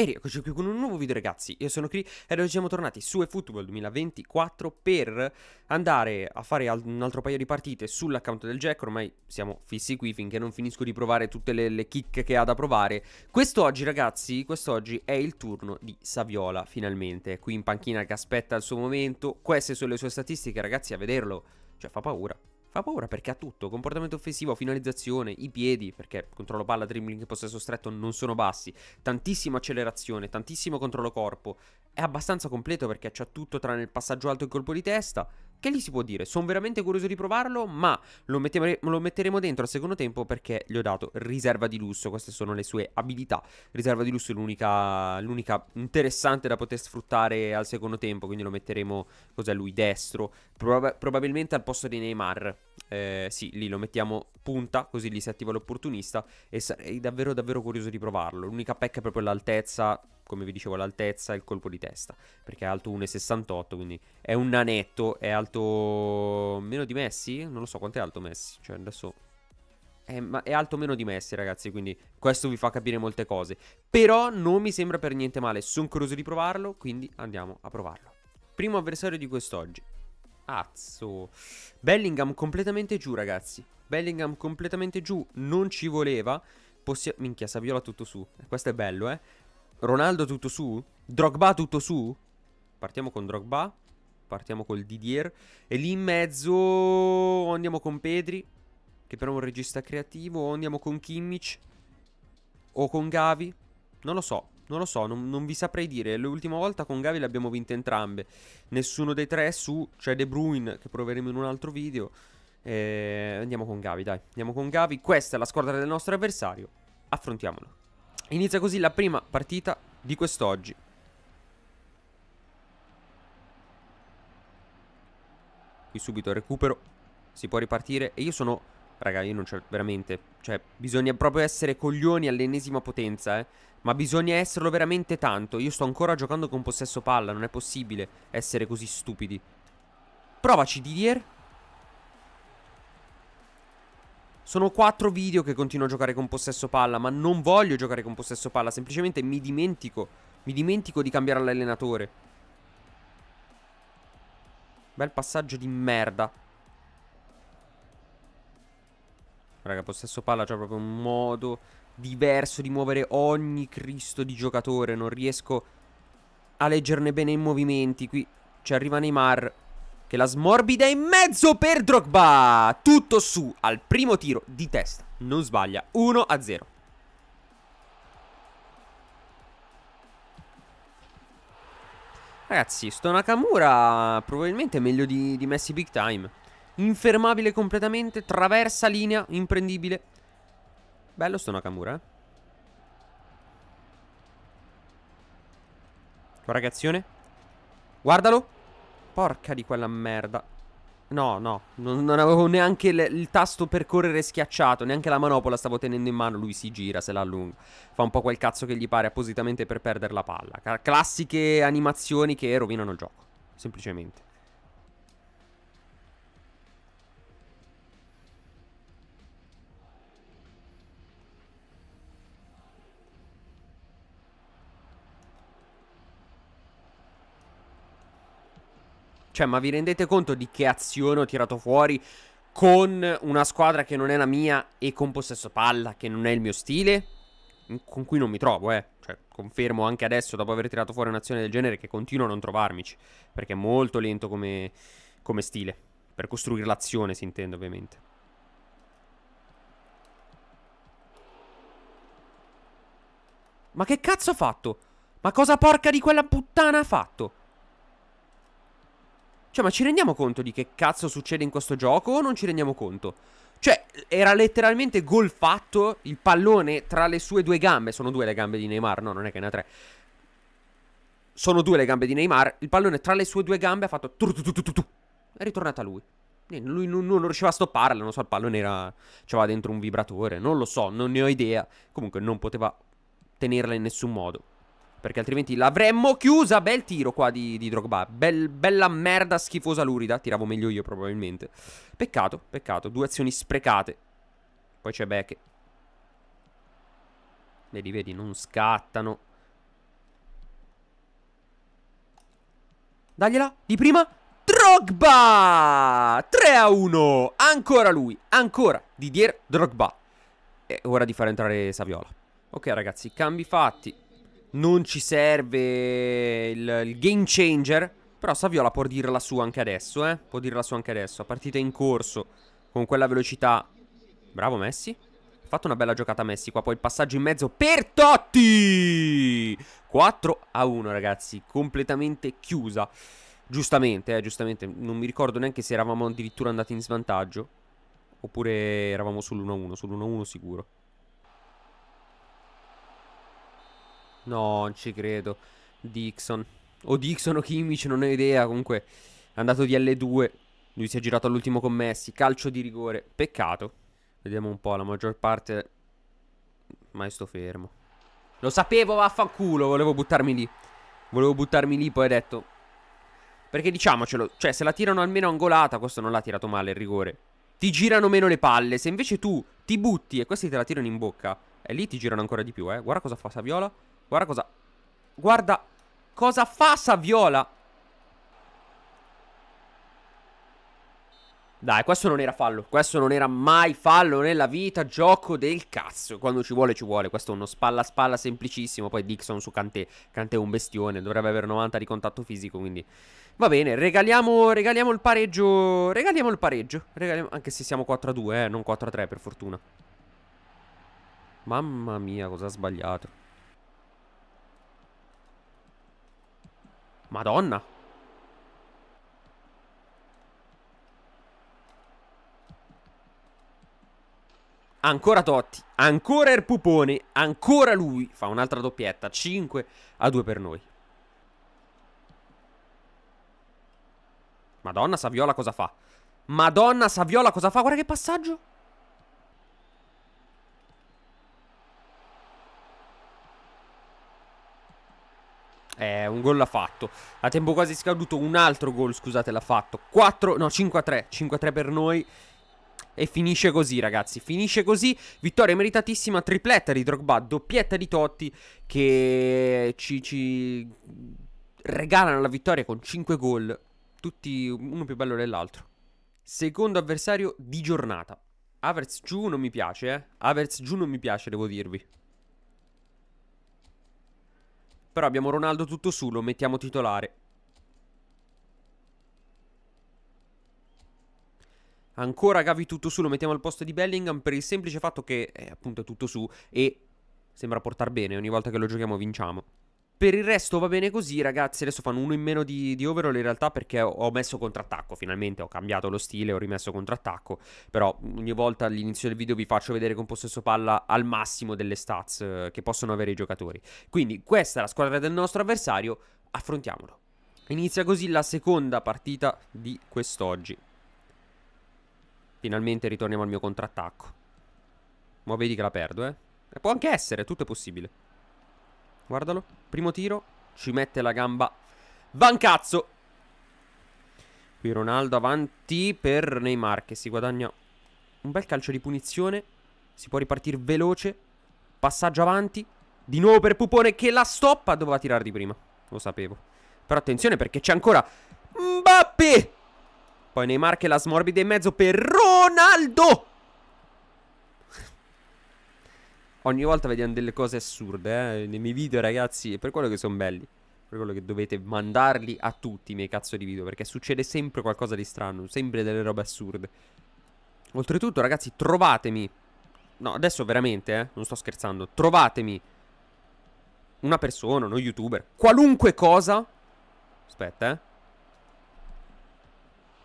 E rieccoci qui con un nuovo video ragazzi, io sono Cri e oggi siamo tornati su eFootball 2024 per andare a fare un altro paio di partite sull'account del Jack, ormai siamo fissi qui finché non finisco di provare tutte le, le chicche che ha da provare. Quest'oggi ragazzi, quest'oggi è il turno di Saviola finalmente, qui in panchina che aspetta il suo momento, queste sono le sue statistiche ragazzi a vederlo, cioè fa paura. Fa paura perché ha tutto, comportamento offensivo, finalizzazione, i piedi, perché controllo palla, dribbling possesso stretto non sono bassi, tantissima accelerazione, tantissimo controllo corpo, è abbastanza completo perché c'ha tutto tranne il passaggio alto e il colpo di testa, che gli si può dire? Sono veramente curioso di provarlo, ma lo, mettere lo metteremo dentro al secondo tempo perché gli ho dato riserva di lusso. Queste sono le sue abilità. Riserva di lusso è l'unica interessante da poter sfruttare al secondo tempo, quindi lo metteremo, cos'è lui, destro, prob probabilmente al posto di Neymar. Eh, sì, lì lo mettiamo punta, così gli si attiva l'opportunista e sarei davvero davvero curioso di provarlo. L'unica pecca è proprio l'altezza, come vi dicevo l'altezza e il colpo di testa, perché è alto 1,68, quindi è un nanetto, è alto meno di Messi, non lo so quanto è alto Messi, cioè adesso è, è alto meno di Messi ragazzi, quindi questo vi fa capire molte cose, però non mi sembra per niente male, sono curioso di provarlo, quindi andiamo a provarlo. Primo avversario di quest'oggi, Azzo. Bellingham completamente giù, ragazzi. Bellingham completamente giù, non ci voleva. Possi- Minchia, Saviola tutto su. Questo è bello, eh. Ronaldo tutto su? Drogba tutto su? Partiamo con Drogba. Partiamo col Didier. E lì in mezzo andiamo con Pedri, che però è un regista creativo. O andiamo con Kimmich. O con Gavi. Non lo so. Non lo so, non, non vi saprei dire. L'ultima volta con Gavi le abbiamo vinte entrambe. Nessuno dei tre è su. C'è cioè De Bruyne, che proveremo in un altro video. Eh, andiamo con Gavi, dai. Andiamo con Gavi. Questa è la squadra del nostro avversario. Affrontiamolo. Inizia così la prima partita di quest'oggi. Qui subito recupero, si può ripartire e io sono... Raga, io non c'è veramente... Cioè, bisogna proprio essere coglioni all'ennesima potenza, eh. Ma bisogna esserlo veramente tanto. Io sto ancora giocando con possesso palla, non è possibile essere così stupidi. Provaci Didier. Sono quattro video che continuo a giocare con possesso palla, ma non voglio giocare con possesso palla, semplicemente mi dimentico. Mi dimentico di cambiare l'allenatore. Bel passaggio di merda. Raga, possesso palla c'è proprio un modo diverso di muovere ogni Cristo di giocatore. Non riesco a leggerne bene i movimenti. Qui ci arriva Neymar che la smorbida in mezzo per Drogba. Tutto su al primo tiro di testa. Non sbaglia, 1 a 0. Ragazzi, sto Nakamura probabilmente è meglio di, di Messi Big Time. Infermabile completamente, traversa linea, imprendibile. Bello sto Nakamura, eh. Guarda che azione. Guardalo. Porca di quella merda. No, no, non, non avevo neanche le, il tasto per correre schiacciato, neanche la manopola stavo tenendo in mano, lui si gira, se la allunga, fa un po' quel cazzo che gli pare appositamente per perdere la palla. Classiche animazioni che rovinano il gioco, semplicemente. Cioè, ma vi rendete conto di che azione ho tirato fuori con una squadra che non è la mia e con possesso palla che non è il mio stile? Mm, con cui non mi trovo, eh. Cioè, confermo anche adesso, dopo aver tirato fuori un'azione del genere, che continuo a non trovarmici. Perché è molto lento come, come stile. Per costruire l'azione, si intende, ovviamente. Ma che cazzo ha fatto? Ma cosa porca di quella puttana ha fatto? Cioè, ma ci rendiamo conto di che cazzo succede in questo gioco o non ci rendiamo conto? Cioè, era letteralmente gol fatto, il pallone tra le sue due gambe, sono due le gambe di Neymar, no, non è che ne ha tre. Sono due le gambe di Neymar, il pallone tra le sue due gambe ha fatto È ritornata a lui. Lui non, non, riusciva a stopparla, non so, il pallone era c'era dentro un vibratore, non lo so, non ne ho idea. Comunque non poteva tenerla in nessun modo. Perché altrimenti l'avremmo chiusa. Bel tiro qua di, di Drogba. Bel, bella merda schifosa lurida. Tiravo meglio io probabilmente. Peccato, peccato. Due azioni sprecate. Poi c'è Beck. Vedi, vedi, non scattano. Dagliela, di prima. Drogba! 3 a 1. Ancora lui, ancora Didier Drogba. È ora di far entrare Saviola. Ok ragazzi, cambi fatti non ci serve il, il game changer. Però Saviola può dirla su anche adesso, eh. Può dirla su anche adesso. A partita in corso, con quella velocità. Bravo Messi. Ha fatto una bella giocata Messi qua. Poi il passaggio in mezzo per Totti. 4 a 1, ragazzi. Completamente chiusa. Giustamente, eh, giustamente. Non mi ricordo neanche se eravamo addirittura andati in svantaggio. Oppure eravamo sull'1-1, sull'1-1 sicuro. No, non ci credo. Dixon. O Dixon o Kimmich, non ho idea. Comunque è andato di L2. Lui si è girato all'ultimo commessi. Calcio di rigore. Peccato. Vediamo un po', la maggior parte... Mai sto fermo. Lo sapevo, vaffanculo. Volevo buttarmi lì. Volevo buttarmi lì, poi ho detto... Perché diciamocelo, cioè se la tirano almeno angolata, questo non l'ha tirato male il rigore. Ti girano meno le palle. Se invece tu ti butti e questi te la tirano in bocca, e lì ti girano ancora di più, eh. Guarda cosa fa Saviola. Guarda cosa... Guarda cosa fa Saviola. Dai, questo non era fallo. Questo non era mai fallo nella vita. Gioco del cazzo. Quando ci vuole, ci vuole. Questo è uno spalla a spalla semplicissimo. Poi Dixon su Kanté. Kanté è un bestione. Dovrebbe avere 90 di contatto fisico. Quindi va bene. Regaliamo, regaliamo il pareggio. Regaliamo il pareggio. Regaliamo, anche se siamo 4 2, eh, non 4 3, per fortuna. Mamma mia, cosa ha sbagliato. Madonna. Ancora Totti, ancora il pupone, ancora lui. Fa un'altra doppietta, 5 a 2 per noi. Madonna Saviola cosa fa? Madonna Saviola cosa fa? Guarda che passaggio. Eh, un gol l'ha fatto. A tempo quasi scaduto un altro gol, scusate, l'ha fatto. 4, no, 5 3. 5 3 per noi. E finisce così, ragazzi. Finisce così. Vittoria meritatissima. Tripletta di Drogba, doppietta di Totti. Che ci, ci regalano la vittoria con 5 gol. Tutti uno più bello dell'altro. Secondo avversario di giornata. Averts giù non mi piace, eh. Averts giù non mi piace, devo dirvi. Però abbiamo Ronaldo tutto su, lo mettiamo titolare. Ancora Gavi tutto su, lo mettiamo al posto di Bellingham per il semplice fatto che eh, appunto è tutto su e sembra portar bene, ogni volta che lo giochiamo vinciamo. Per il resto va bene così, ragazzi. Adesso fanno uno in meno di, di overall in realtà perché ho messo contrattacco. Finalmente ho cambiato lo stile, ho rimesso contrattacco. Però ogni volta all'inizio del video vi faccio vedere con possesso palla al massimo delle stats eh, che possono avere i giocatori. Quindi questa è la squadra del nostro avversario. Affrontiamolo. Inizia così la seconda partita di quest'oggi. Finalmente ritorniamo al mio contrattacco. Ma vedi che la perdo, eh? Può anche essere, tutto è possibile. Guardalo. Primo tiro. Ci mette la gamba. Vancazzo. Qui Ronaldo avanti per Neymar che si guadagna un bel calcio di punizione. Si può ripartire veloce. Passaggio avanti. Di nuovo per Pupone che la stoppa. Doveva tirare di prima. Lo sapevo. Però attenzione perché c'è ancora Mbappé. Poi Neymar che la smorbida in mezzo per Ronaldo. ogni volta vediamo delle cose assurde eh, nei miei video ragazzi, è per quello che sono belli. Per quello che dovete mandarli a tutti i miei cazzo di video, perché succede sempre qualcosa di strano, sempre delle robe assurde. Oltretutto ragazzi, trovatemi. No, adesso veramente, eh, non sto scherzando. Trovatemi una persona, uno youtuber, qualunque cosa. Aspetta, eh.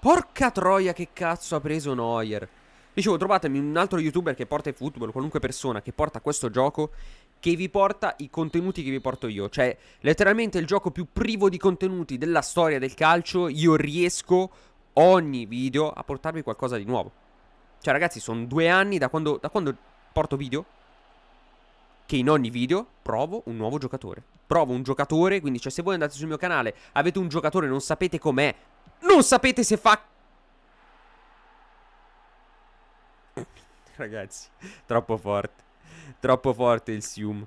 Porca troia, che cazzo ha preso Neuer. Dicevo, trovatemi un altro youtuber che porta il football, qualunque persona che porta questo gioco, che vi porta i contenuti che vi porto io. Cioè, letteralmente il gioco più privo di contenuti della storia del calcio, io riesco ogni video a portarvi qualcosa di nuovo. Cioè, ragazzi, sono due anni da quando, da quando porto video, che in ogni video provo un nuovo giocatore. Provo un giocatore, quindi cioè se voi andate sul mio canale, avete un giocatore, non sapete com'è, non sapete se fa Ragazzi, troppo forte. Troppo forte il Sium.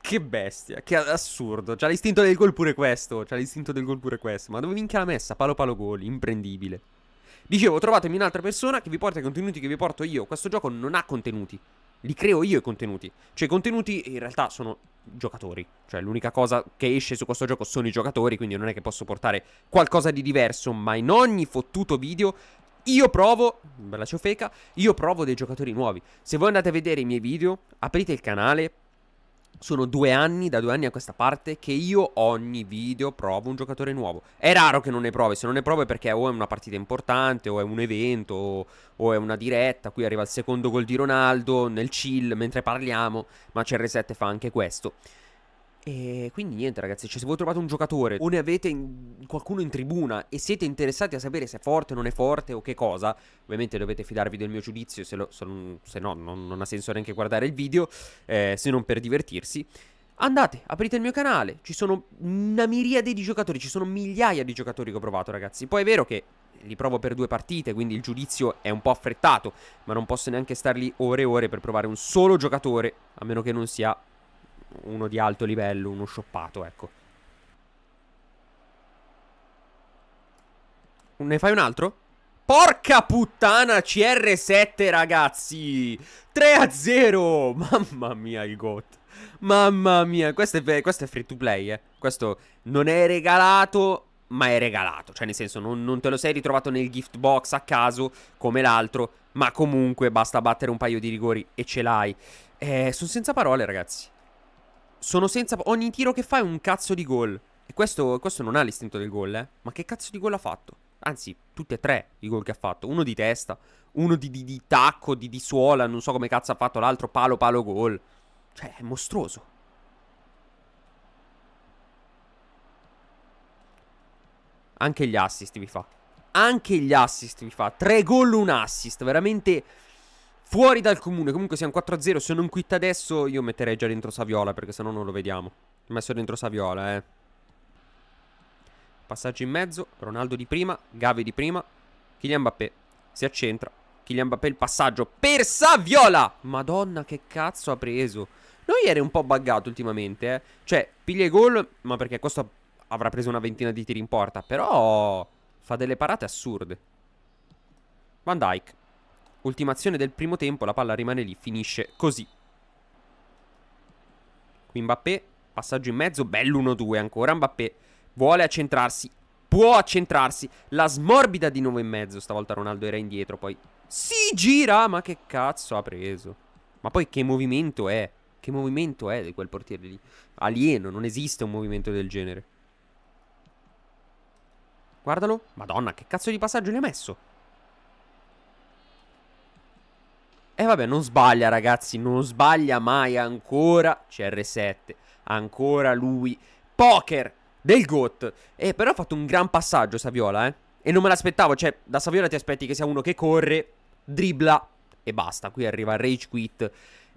Che bestia, che assurdo. C'ha l'istinto del gol pure questo. C'ha l'istinto del gol pure questo. Ma dove minchia la messa? Palo palo gol, imprendibile. Dicevo, trovatemi un'altra persona che vi porta i contenuti che vi porto io. Questo gioco non ha contenuti. Li creo io i contenuti. Cioè, i contenuti in realtà sono giocatori. Cioè, l'unica cosa che esce su questo gioco sono i giocatori. Quindi non è che posso portare qualcosa di diverso. Ma in ogni fottuto video io provo, me la ciofeca, io provo dei giocatori nuovi. Se voi andate a vedere i miei video, aprite il canale, sono due anni, da due anni a questa parte, che io ogni video provo un giocatore nuovo. È raro che non ne provi, se non ne provi perché o è una partita importante, o è un evento, o, o è una diretta. Qui arriva il secondo gol di Ronaldo nel chill mentre parliamo, ma CR7 fa anche questo. E quindi niente ragazzi, cioè se voi trovate un giocatore o ne avete in... qualcuno in tribuna e siete interessati a sapere se è forte o non è forte o che cosa, ovviamente dovete fidarvi del mio giudizio, se, lo, se, non, se no non, non, ha senso neanche guardare il video, eh, se non per divertirsi. Andate, aprite il mio canale, ci sono una miriade di giocatori, ci sono migliaia di giocatori che ho provato ragazzi. Poi è vero che li provo per due partite, quindi il giudizio è un po' affrettato, ma non posso neanche star lì ore e ore per provare un solo giocatore, a meno che non sia uno di alto livello, uno shoppato, ecco. Ne fai un altro? Porca puttana, CR7 ragazzi! 3 a 0! Mamma mia il GOT. Mamma mia, questo è, questo è free to play, eh. Questo non è regalato, ma è regalato. Cioè, nel senso, non, non, te lo sei ritrovato nel gift box a caso, come l'altro. Ma comunque basta battere un paio di rigori e ce l'hai. Eh, sono senza parole, ragazzi sono senza... Ogni tiro che fa è un cazzo di gol. E questo, questo non ha l'istinto del gol, eh. Ma che cazzo di gol ha fatto? Anzi, tutti e tre i gol che ha fatto. Uno di testa, uno di, di, di tacco, di, di suola, non so come cazzo ha fatto l'altro, palo, palo, gol. Cioè, è mostruoso. Anche gli assist vi fa. Anche gli assist vi fa. Tre gol, un assist. Veramente Fuori dal comune, comunque siamo 4-0, se non quitta adesso io metterei già dentro Saviola perché sennò non lo vediamo. Ho messo dentro Saviola, eh. Passaggio in mezzo, Ronaldo di prima, Gavi di prima, Kylian Mbappé si accentra, Kylian Mbappé il passaggio per Saviola! Madonna che cazzo ha preso! Noi era un po' buggato ultimamente, eh. Cioè, piglia i gol, ma perché questo avrà preso una ventina di tiri in porta, però fa delle parate assurde. Van Dyke. Ultimazione del primo tempo, la palla rimane lì, finisce così. Qui Mbappé, passaggio in mezzo, bello 1-2 ancora Mbappé, vuole accentrarsi, può accentrarsi, la smorbida di nuovo in mezzo, stavolta Ronaldo era indietro, poi si gira, ma che cazzo ha preso? Ma poi che movimento è? Che movimento è di quel portiere lì? Alieno, non esiste un movimento del genere. Guardalo, madonna, che cazzo di passaggio gli ha messo? E eh, vabbè, non sbaglia ragazzi, non sbaglia mai ancora CR7, ancora lui, poker del GOT. E eh, però ha fatto un gran passaggio Saviola, eh. E non me l'aspettavo, cioè da Saviola ti aspetti che sia uno che corre, dribbla e basta. Qui arriva Rage Quit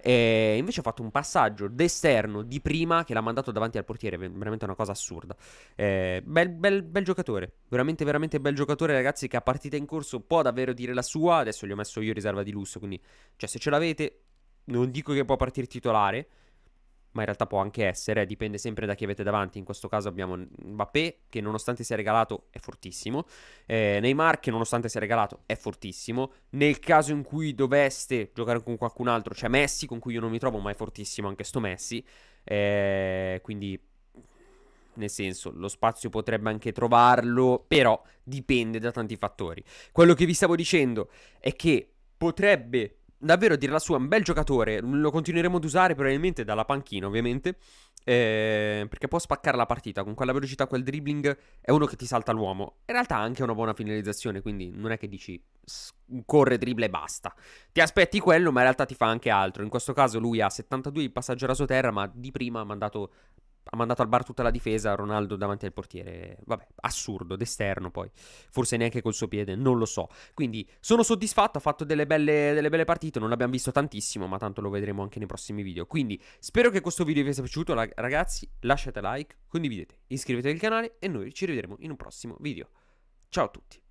e invece ho fatto un passaggio d'esterno di prima che l'ha mandato davanti al portiere, veramente una cosa assurda. Eh, bel, bel, bel, giocatore, veramente, veramente bel giocatore, ragazzi, che a partita in corso può davvero dire la sua. Adesso gli ho messo io riserva di lusso, quindi, cioè, se ce l'avete, non dico che può partire titolare ma in realtà può anche essere, eh, dipende sempre da chi avete davanti. In questo caso abbiamo Mbappé, che nonostante sia regalato è fortissimo, eh, Neymar, che nonostante sia regalato è fortissimo. Nel caso in cui doveste giocare con qualcun altro, c'è cioè Messi, con cui io non mi trovo, ma è fortissimo anche sto Messi. Eh, quindi, nel senso, lo spazio potrebbe anche trovarlo, però dipende da tanti fattori. Quello che vi stavo dicendo è che potrebbe davvero dire la sua, un bel giocatore, lo continueremo ad usare probabilmente dalla panchina ovviamente, eh, perché può spaccare la partita, con quella velocità, quel dribbling è uno che ti salta l'uomo, in realtà ha anche una buona finalizzazione, quindi non è che dici corre, dribble e basta, ti aspetti quello ma in realtà ti fa anche altro, in questo caso lui ha 72 di passaggio raso terra ma di prima ha mandato ha mandato al bar tutta la difesa, Ronaldo davanti al portiere, vabbè, assurdo, d'esterno poi, forse neanche col suo piede, non lo so. Quindi sono soddisfatto, ha fatto delle belle, delle belle partite, non l'abbiamo visto tantissimo, ma tanto lo vedremo anche nei prossimi video. Quindi spero che questo video vi sia piaciuto, ragazzi, lasciate like, condividete, iscrivetevi al canale e noi ci rivedremo in un prossimo video. Ciao a tutti!